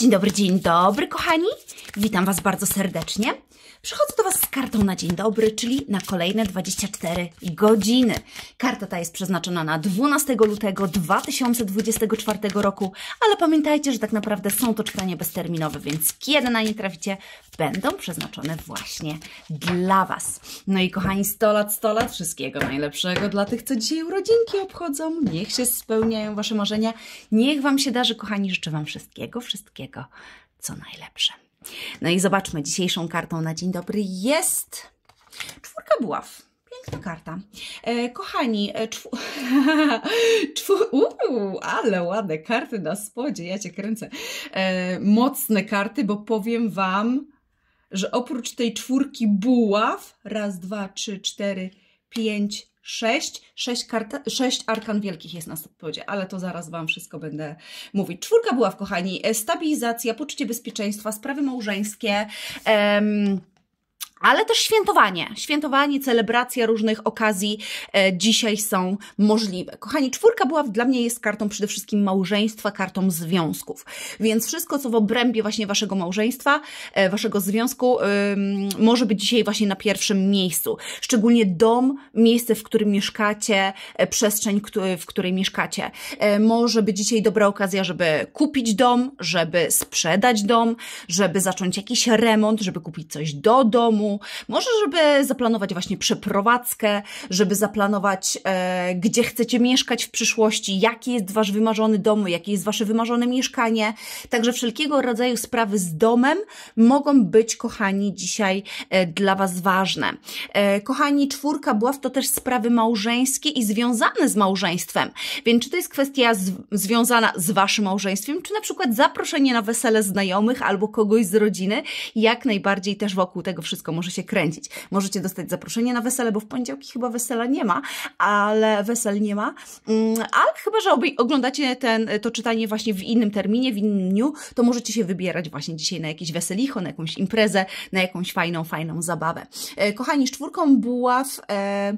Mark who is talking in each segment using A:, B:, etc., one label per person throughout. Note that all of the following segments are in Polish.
A: dzień dobry, dzień dobry, kochani. Witam Was bardzo serdecznie. Przychodzę do Was z kartą na dzień dobry, czyli na kolejne 24 godziny. Karta ta jest przeznaczona na 12 lutego 2024 roku, ale pamiętajcie, że tak naprawdę są to czytania bezterminowe, więc kiedy na nie traficie, będą przeznaczone właśnie dla Was. No i kochani, 100 lat, 100 lat, wszystkiego najlepszego dla tych, co dzisiaj urodzinki obchodzą. Niech się spełniają Wasze marzenia, niech Wam się darzy, kochani, życzę Wam wszystkiego, wszystkiego, co najlepsze. No i zobaczmy, dzisiejszą kartą na dzień dobry jest czwórka buław. Piękna karta. E, kochani, czw... E, czw... ale ładne karty na spodzie, ja Cię kręcę. E, mocne karty, bo powiem Wam, że oprócz tej czwórki buław, raz, dwa, trzy, cztery, 5, 6. 6, karta, 6 arkan wielkich jest na podpowiedzie, ale to zaraz Wam wszystko będę mówić. Czwórka była w kochani. E, stabilizacja, poczucie bezpieczeństwa, sprawy małżeńskie. Em, ale też świętowanie, świętowanie, celebracja różnych okazji e, dzisiaj są możliwe. Kochani, czwórka była dla mnie jest kartą przede wszystkim małżeństwa, kartą związków. Więc wszystko, co w obrębie właśnie waszego małżeństwa, e, waszego związku, e, może być dzisiaj właśnie na pierwszym miejscu. Szczególnie dom, miejsce, w którym mieszkacie, e, przestrzeń, który, w której mieszkacie. E, może być dzisiaj dobra okazja, żeby kupić dom, żeby sprzedać dom, żeby zacząć jakiś remont, żeby kupić coś do domu, może żeby zaplanować właśnie przeprowadzkę, żeby zaplanować, e, gdzie chcecie mieszkać w przyszłości, jaki jest wasz wymarzony dom, jakie jest wasze wymarzone mieszkanie. Także wszelkiego rodzaju sprawy z domem mogą być, kochani, dzisiaj e, dla was ważne. E, kochani, czwórka buław to też sprawy małżeńskie i związane z małżeństwem. Więc czy to jest kwestia z, związana z waszym małżeństwem, czy na przykład zaproszenie na wesele znajomych albo kogoś z rodziny, jak najbardziej też wokół tego wszystko może się kręcić. Możecie dostać zaproszenie na wesele, bo w poniedziałki chyba wesela nie ma, ale wesel nie ma. Mm, ale chyba, że oglądacie ten, to czytanie właśnie w innym terminie, w innym dniu, to możecie się wybierać właśnie dzisiaj na jakieś weselicho, na jakąś imprezę, na jakąś fajną, fajną zabawę. E, kochani, z czwórką buław... E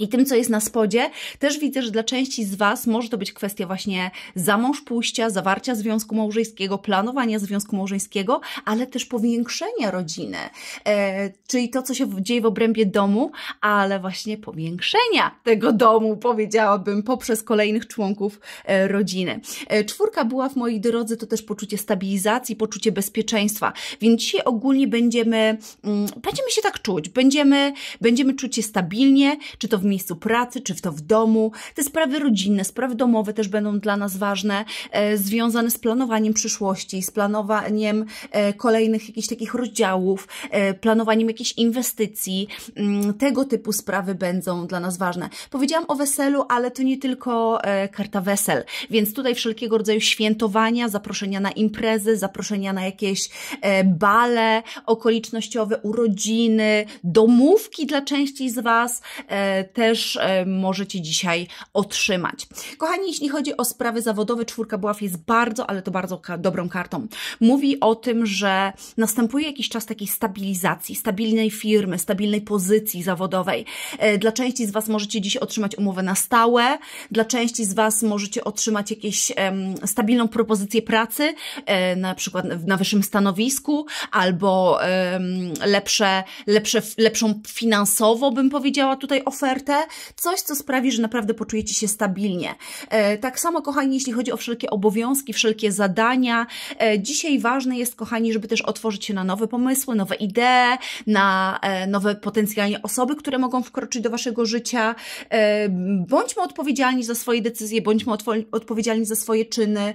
A: i tym, co jest na spodzie, też widzę, że dla części z Was może to być kwestia właśnie za mąż pójścia, zawarcia związku małżeńskiego, planowania związku małżeńskiego, ale też powiększenia rodziny, e, czyli to, co się dzieje w obrębie domu, ale właśnie powiększenia tego domu, powiedziałabym, poprzez kolejnych członków e, rodziny. E, czwórka była w mojej drodze, to też poczucie stabilizacji, poczucie bezpieczeństwa, więc dzisiaj ogólnie będziemy, mm, będziemy się tak czuć, będziemy, będziemy czuć się stabilnie, czy to w miejscu pracy, czy w to w domu. Te sprawy rodzinne, sprawy domowe też będą dla nas ważne, e, związane z planowaniem przyszłości, z planowaniem e, kolejnych jakichś takich rozdziałów, e, planowaniem jakichś inwestycji. Mm, tego typu sprawy będą dla nas ważne. Powiedziałam o weselu, ale to nie tylko e, karta wesel, więc tutaj wszelkiego rodzaju świętowania, zaproszenia na imprezy, zaproszenia na jakieś e, bale okolicznościowe, urodziny, domówki dla części z Was. Te też e, możecie dzisiaj otrzymać. Kochani, jeśli chodzi o sprawy zawodowe, czwórka buław jest bardzo, ale to bardzo dobrą kartą. Mówi o tym, że następuje jakiś czas takiej stabilizacji, stabilnej firmy, stabilnej pozycji zawodowej. E, dla części z Was możecie dziś otrzymać umowę na stałe, dla części z Was możecie otrzymać jakieś stabilną propozycję pracy, e, na przykład na wyższym stanowisku, albo lepsze, lepsze, lepszą finansowo, bym powiedziała tutaj, ofertę ukryte, coś, co sprawi, że naprawdę poczujecie się stabilnie. E, tak samo, kochani, jeśli chodzi o wszelkie obowiązki, wszelkie zadania, e, dzisiaj ważne jest, kochani, żeby też otworzyć się na nowe pomysły, nowe idee, na e, nowe potencjalnie osoby, które mogą wkroczyć do Waszego życia. Bądźmy odpowiedzialni za swoje decyzje, bądźmy odpowiedzialni za swoje czyny.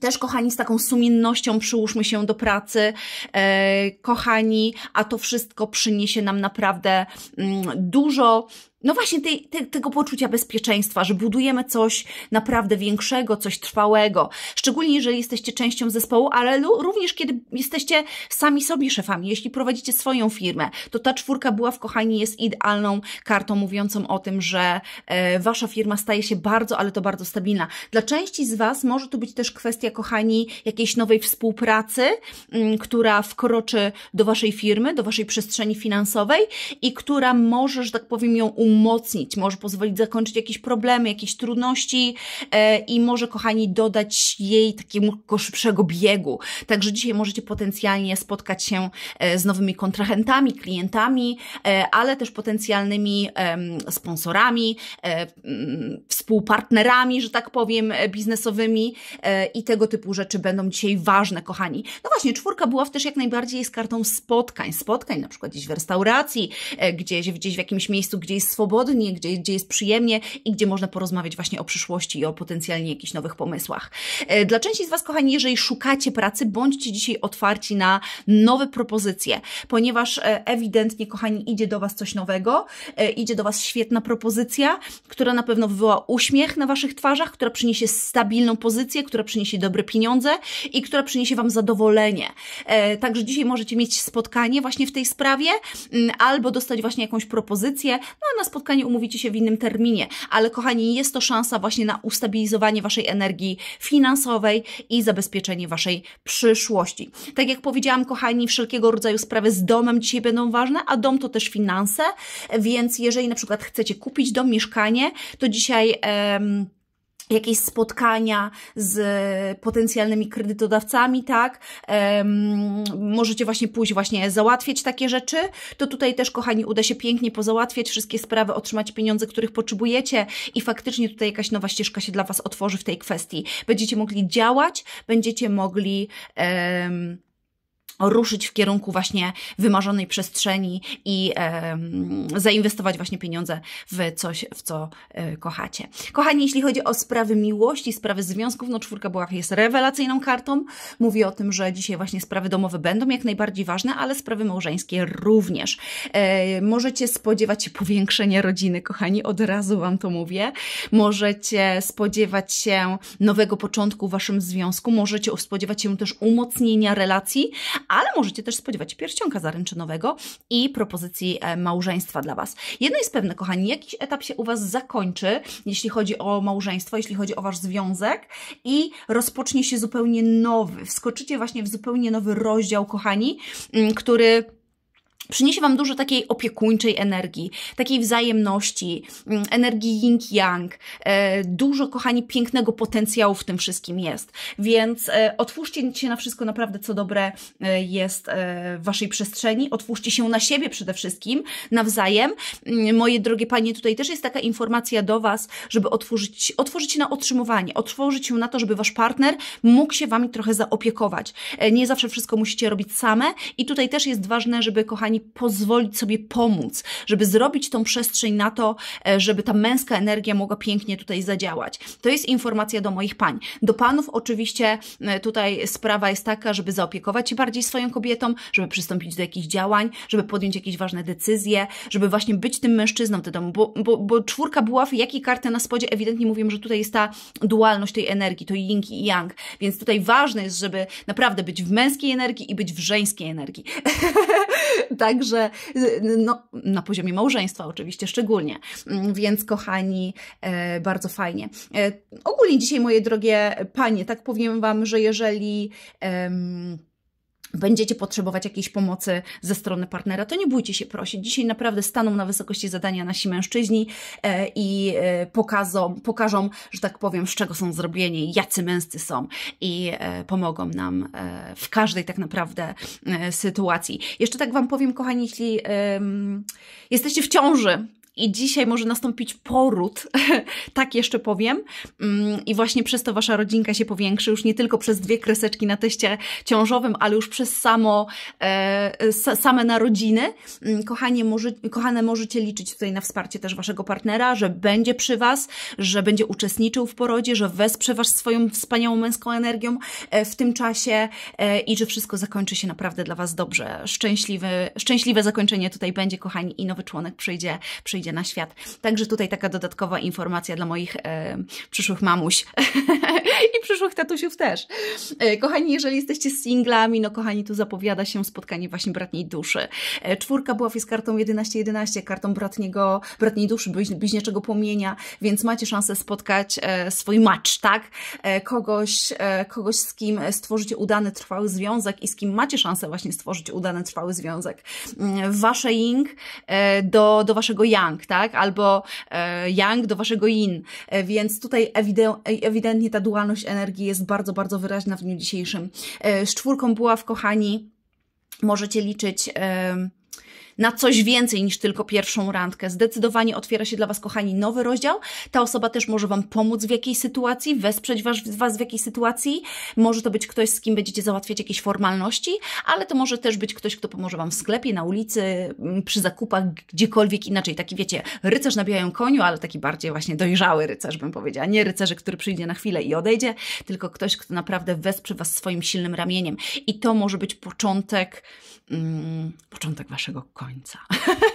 A: Też, kochani, z taką sumiennością przyłóżmy się do pracy. E, kochani, a to wszystko przyniesie nam naprawdę mm, dużo no właśnie tej, te, tego poczucia bezpieczeństwa, że budujemy coś naprawdę większego, coś trwałego. Szczególnie jeżeli jesteście częścią zespołu, ale również kiedy jesteście sami sobie szefami, jeśli prowadzicie swoją firmę, to ta czwórka była w kochani jest idealną kartą mówiącą o tym, że e, wasza firma staje się bardzo, ale to bardzo stabilna. Dla części z Was może to być też kwestia, kochani, jakiejś nowej współpracy, m, mm, która wkroczy do waszej firmy, do waszej przestrzeni finansowej i która może, że tak powiem, ją um umocnić, może pozwolić zakończyć jakieś problemy, jakieś trudności e, i może, kochani, dodać jej takiego szybszego biegu. Także dzisiaj możecie potencjalnie spotkać się e, z nowymi kontrahentami, klientami, e, ale też potencjalnymi sponsorami, mm, współpartnerami, że tak powiem, biznesowymi i tego typu rzeczy będą dzisiaj ważne, kochani. No właśnie, czwórka była też jak najbardziej z kartą spotkań, spotkań na przykład gdzieś w restauracji, gdzieś, gdzieś w jakimś miejscu, gdzie jest swobodnie, gdzie, gdzie jest przyjemnie i gdzie można porozmawiać właśnie o przyszłości i o potencjalnie jakichś nowych pomysłach. E, dla części z Was, kochani, jeżeli szukacie pracy, bądźcie dzisiaj otwarci na nowe propozycje, ponieważ e, ewidentnie, kochani, idzie do Was coś nowego, e, idzie do Was świetna propozycja, która na pewno wywoła uśmiech na Waszych twarzach, która przyniesie stabilną pozycję, która przyniesie dobre pieniądze i która przyniesie Wam zadowolenie. Także dzisiaj możecie mieć spotkanie właśnie w tej sprawie albo dostać właśnie jakąś propozycję, no a na spotkanie umówicie się w innym terminie, ale kochani, jest to szansa właśnie na ustabilizowanie waszej energii finansowej i zabezpieczenie waszej przyszłości. Tak jak powiedziałam, kochani, wszelkiego rodzaju sprawy z domem dzisiaj będą ważne, a dom to też finanse, więc jeżeli na przykład chcecie kupić dom, mieszkanie, to dzisiaj jakieś spotkania z potencjalnymi kredytodawcami, tak? Um, możecie właśnie pójść właśnie załatwiać takie rzeczy. To tutaj też, kochani, uda się pięknie pozałatwiać wszystkie sprawy, otrzymać pieniądze, których potrzebujecie i faktycznie tutaj jakaś nowa ścieżka się dla Was otworzy w tej kwestii. Będziecie mogli działać, będziecie mogli... Um, ruszyć w kierunku właśnie wymarzonej przestrzeni i e, zainwestować właśnie pieniądze w coś, w co e, kochacie. Kochani, jeśli chodzi o sprawy miłości, sprawy związków, no czwórka buław jest rewelacyjną kartą. Mówi o tym, że dzisiaj właśnie sprawy domowe będą jak najbardziej ważne, ale sprawy małżeńskie również. E, możecie spodziewać się powiększenia rodziny, kochani, od razu Wam to mówię. Możecie spodziewać się nowego początku w Waszym związku, możecie spodziewać się też umocnienia relacji, ale możecie też spodziewać pierścionka zaręczynowego i propozycji e, małżeństwa dla Was. Jedno jest pewne, kochani, jakiś etap się u Was zakończy, jeśli chodzi o małżeństwo, jeśli chodzi o Wasz związek i rozpocznie się zupełnie nowy. Wskoczycie właśnie w zupełnie nowy rozdział, kochani, mm, który przyniesie Wam dużo takiej opiekuńczej energii, takiej wzajemności, mm, energii yin-yang. E, dużo, kochani, pięknego potencjału w tym wszystkim jest. Więc e, otwórzcie się na wszystko naprawdę, co dobre e, jest w Waszej przestrzeni. Otwórzcie się na siebie przede wszystkim, nawzajem. Mm, moje drogie Panie, tutaj też jest taka informacja do Was, żeby otworzyć, otworzyć się na otrzymywanie, otworzyć się na to, żeby Wasz partner mógł się Wami trochę zaopiekować. Nie zawsze wszystko musicie robić same i tutaj też jest ważne, żeby, kochani, pozwolić sobie pomóc, żeby zrobić tą przestrzeń na to, e, żeby ta męska energia mogła pięknie tutaj zadziałać. To jest informacja do moich pań. Do panów oczywiście e, tutaj sprawa jest taka, żeby zaopiekować się bardziej swoją kobietą, żeby przystąpić do jakichś działań, żeby podjąć jakieś ważne decyzje, żeby właśnie być tym mężczyzną w domu, bo, bo, bo czwórka buław, jakie karty na spodzie ewidentnie mówią, że tutaj jest ta dualność tej energii, to yin i yang, więc tutaj ważne jest, żeby naprawdę być w męskiej energii i być w żeńskiej energii. Tak tak, że y, no, na poziomie małżeństwa oczywiście szczególnie. Mm, więc kochani, e, bardzo fajnie. E, ogólnie dzisiaj, moje drogie panie, tak powiem Wam, że jeżeli. Um, będziecie potrzebować jakiejś pomocy ze strony partnera, to nie bójcie się prosić. Dzisiaj naprawdę staną na wysokości zadania nasi mężczyźni e, i e, pokazą, pokażą, że tak powiem, z czego są zrobieni, jacy męscy są i e, pomogą nam w każdej tak naprawdę sytuacji. Jeszcze tak Wam powiem, kochani, jeśli jesteście w ciąży, i dzisiaj może nastąpić poród, tak jeszcze powiem. Mm, I właśnie przez to wasza rodzinka się powiększy, już nie tylko przez dwie kreseczki na teście ciążowym, ale już przez samo, e, same narodziny. Mm, kochanie, może, kochane, możecie liczyć tutaj na wsparcie też waszego partnera, że będzie przy was, że będzie uczestniczył w porodzie, że wesprze was swoją wspaniałą męską energią e, w tym czasie e, i że wszystko zakończy się naprawdę dla was dobrze. Szczęśliwy, szczęśliwe zakończenie tutaj będzie, kochani, i nowy członek przyjdzie, przyjdzie na świat. Także tutaj taka dodatkowa informacja dla moich e, przyszłych mamuś i przyszłych tatusiów też. E, kochani, jeżeli jesteście singlami, no kochani, tu zapowiada się spotkanie właśnie bratniej duszy. E, czwórka była jest kartą 11-11, kartą bratniego, bratniej duszy, bliźniaczego płomienia, więc macie szansę spotkać e, swój match, tak? E, kogoś, e, kogoś, z kim stworzycie udany, trwały związek i z kim macie szansę właśnie stworzyć udany, trwały związek. Mm, wasze ying e, do, do waszego yang, yang, tak? Albo e, yang do waszego yin. E, więc tutaj ewidentnie ta dualność energii jest bardzo, bardzo wyraźna w dniu dzisiejszym. E, z czwórką była w kochani możecie liczyć. Yy na coś więcej niż tylko pierwszą randkę. Zdecydowanie otwiera się dla Was, kochani, nowy rozdział. Ta osoba też może Wam pomóc w jakiejś sytuacji, wesprzeć was, was w jakiejś sytuacji. Może to być ktoś, z kim będziecie załatwiać jakieś formalności, ale to może też być ktoś, kto pomoże Wam w sklepie, na ulicy, mm, przy zakupach, gdziekolwiek inaczej. Taki, wiecie, rycerz na białym koniu, ale taki bardziej właśnie dojrzały rycerz, bym powiedziała. Nie rycerze, który przyjdzie na chwilę i odejdzie, tylko ktoś, kto naprawdę wesprze Was swoim silnym ramieniem. I to może być początek, mm, początek Waszego końca końca.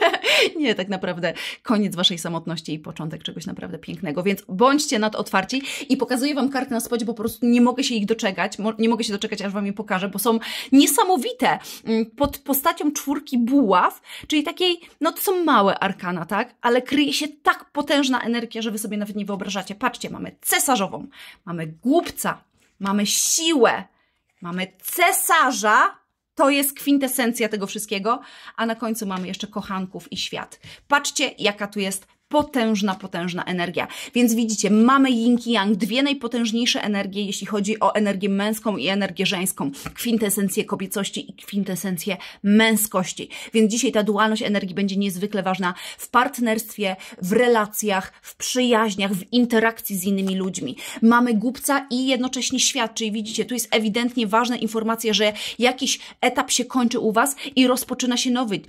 A: nie, tak naprawdę koniec waszej samotności i początek czegoś naprawdę pięknego, więc bądźcie nad otwarci i pokazuję wam karty na spodzie, bo po prostu nie mogę się ich doczekać, nie mogę się doczekać, aż wam je pokażę, bo są niesamowite mm, pod postacią czwórki buław, czyli takiej, no to są małe arkana, tak? Ale kryje się tak potężna energia, że wy sobie nawet nie wyobrażacie. Patrzcie, mamy cesarzową, mamy głupca, mamy siłę, mamy cesarza, to jest kwintesencja tego wszystkiego. A na końcu mamy jeszcze kochanków i świat. Patrzcie, jaka tu jest potężna, potężna energia. Więc widzicie, mamy yin i yang, dwie najpotężniejsze energie, jeśli chodzi o energię męską i energię żeńską, kwintesencję kobiecości i kwintesencję męskości. Więc dzisiaj ta dualność energii będzie niezwykle ważna w partnerstwie, w relacjach, w przyjaźniach, w interakcji z innymi ludźmi. Mamy głupca i jednocześnie świat, czyli widzicie, tu jest ewidentnie ważna informacja, że jakiś etap się kończy u Was i rozpoczyna się nowy.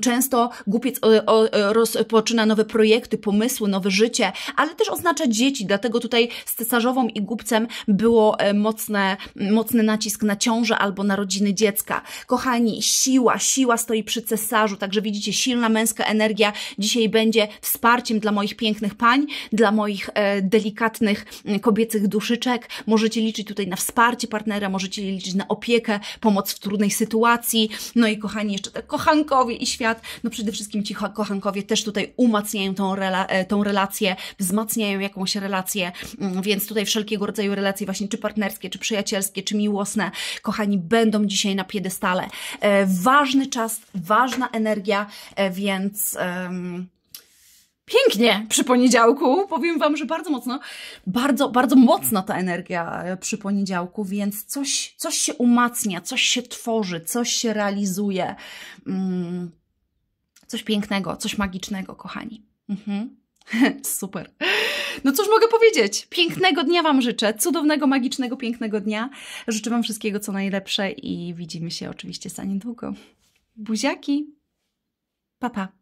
A: Często głupiec e, e, rozpoczyna nowe projekty, projekty, pomysły, nowe życie, ale też oznacza dzieci, dlatego tutaj z cesarzową i głupcem było e, mocne, mocny nacisk na ciążę albo na rodziny dziecka. Kochani, siła, siła stoi przy cesarzu, także widzicie, silna męska energia dzisiaj będzie wsparciem dla moich pięknych pań, dla moich e, delikatnych kobiecych duszyczek. Możecie liczyć tutaj na wsparcie partnera, możecie liczyć na opiekę, pomoc w trudnej sytuacji. No i kochani, jeszcze te tak kochankowie i świat, no przede wszystkim ci kochankowie też tutaj umacniają tą rela e, tą relację, wzmacniają jakąś relację, mm, więc tutaj wszelkiego rodzaju relacje właśnie czy partnerskie, czy przyjacielskie, czy miłosne, kochani, będą dzisiaj na piedestale. E, ważny czas, ważna energia, e, więc... Um, pięknie przy poniedziałku. Powiem Wam, że bardzo mocno, bardzo, bardzo mocna ta energia e, przy poniedziałku, więc coś, coś się umacnia, coś się tworzy, coś się realizuje. Mm, coś pięknego, coś magicznego, kochani. Mhm. Super. No cóż mogę powiedzieć? Pięknego dnia Wam życzę, cudownego, magicznego, pięknego dnia. Życzę Wam wszystkiego co najlepsze i widzimy się oczywiście za niedługo. Buziaki. Pa, pa.